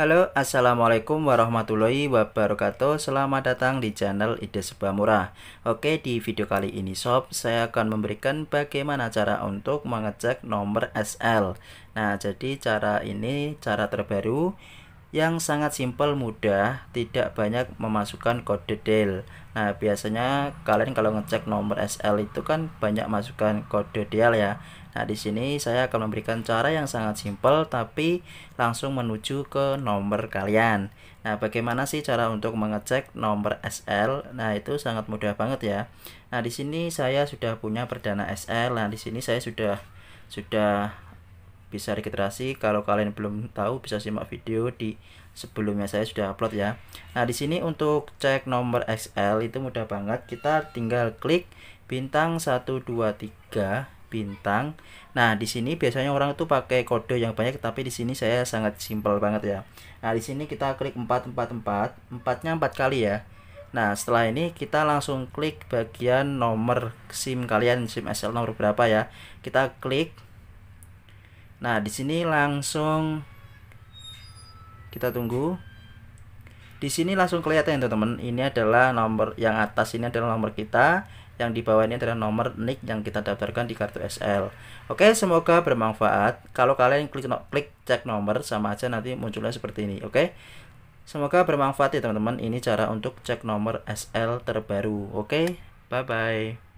Halo, Assalamualaikum warahmatullahi wabarakatuh Selamat datang di channel Ide Sebuah Murah Oke, di video kali ini sob Saya akan memberikan bagaimana cara untuk mengecek nomor SL Nah, jadi cara ini cara terbaru yang sangat simpel mudah tidak banyak memasukkan kode DEL nah biasanya kalian kalau ngecek nomor SL itu kan banyak masukkan kode DEL ya nah di sini saya akan memberikan cara yang sangat simpel tapi langsung menuju ke nomor kalian nah bagaimana sih cara untuk mengecek nomor SL nah itu sangat mudah banget ya nah di sini saya sudah punya perdana SL nah di sini saya sudah sudah bisa registrasi kalau kalian belum tahu bisa simak video di sebelumnya saya sudah upload ya nah di sini untuk cek nomor XL itu mudah banget kita tinggal klik bintang 123 bintang. Nah, di sini biasanya orang itu pakai kode yang banyak, tapi di sini saya sangat simpel banget ya. Nah, di sini kita klik 444, 4-nya 4 kali ya. Nah, setelah ini kita langsung klik bagian nomor SIM kalian, SIM SL nomor berapa ya. Kita klik Nah, di sini langsung kita tunggu. Di sini langsung kelihatan ya, teman-teman. Ini adalah nomor yang atas ini adalah nomor kita, yang di bawah ini adalah nomor nick yang kita daftarkan di kartu SL. Oke, semoga bermanfaat. Kalau kalian klik no klik cek nomor sama aja nanti munculnya seperti ini, oke? Semoga bermanfaat ya, teman-teman. Ini cara untuk cek nomor SL terbaru. Oke, bye bye.